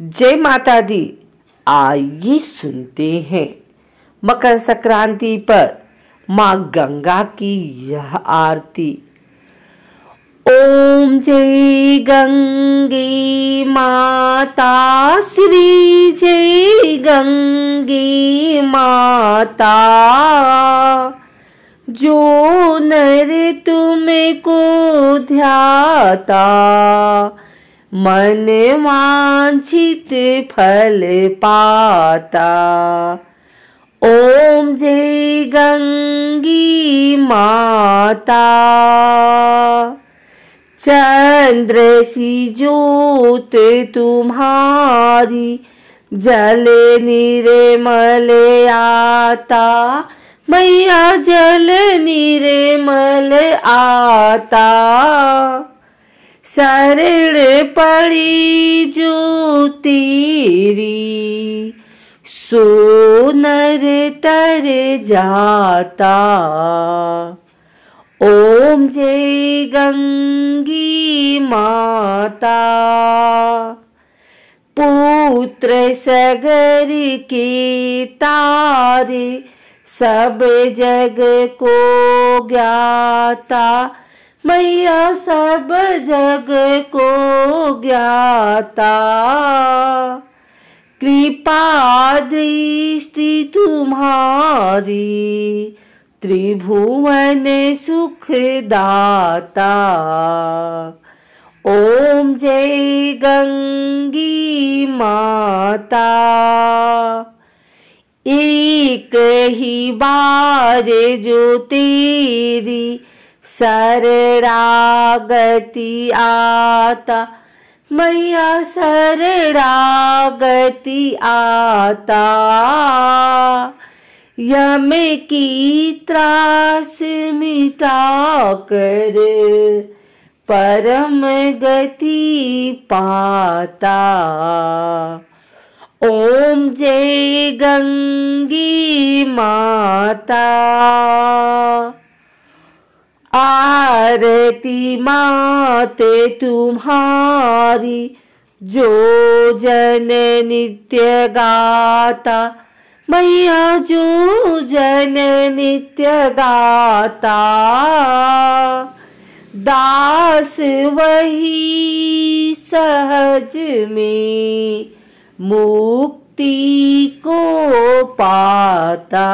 जय माता दी आइए सुनते हैं मकर संक्रांति पर माँ गंगा की यह आरती ओम जय गंगे माता श्री जय गंगे माता जो नर को ध्याता मन वांछित फल पाता ओम जय गंगी माता चंद्र सी ज्योत तुम्हारी जल निरे मले आता मैया जल निरे मल आता शरण पड़ी जो तेरी सोनर तर जाता ओम जय गंगी माता पुत्र सगर की तारी सब जग को ज्ञाता मैया सब जग को ज्ञाता कृपा दृष्टि तुम्हारी त्रिभुवन सुखदाता ओम जय गंगी माता एक ही बार जो तेरी शरणागति आता मैया शरणागति आता यम की त्रास मिटा कर परम गति पाता ओम जय गंगी माता आरती माते तुम्हारी जो जन नित्य गाता मैया जो जन नित्य गाता दास वही सहज में मुक्ति को पाता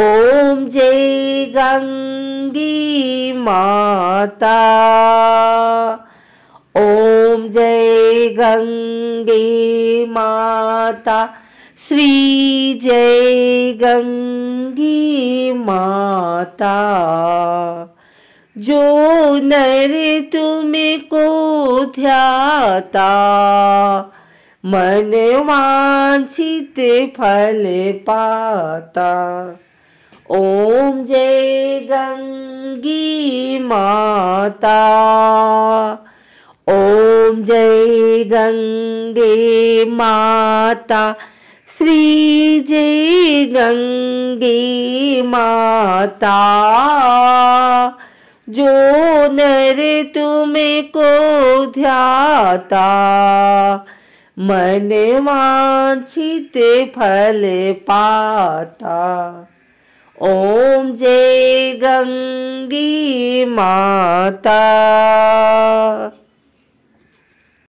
ओम जय गंगी माता ओम जय गंगे माता श्री जय गंगी माता जो नर को ध्याता मन वांछित फल पाता ओम जय गंगी माता ओम जय गंगे माता श्री जय गंगे माता जो नर तुम्हें को ध्याता मन वांछित फल पाता ॐ जय गंगी माता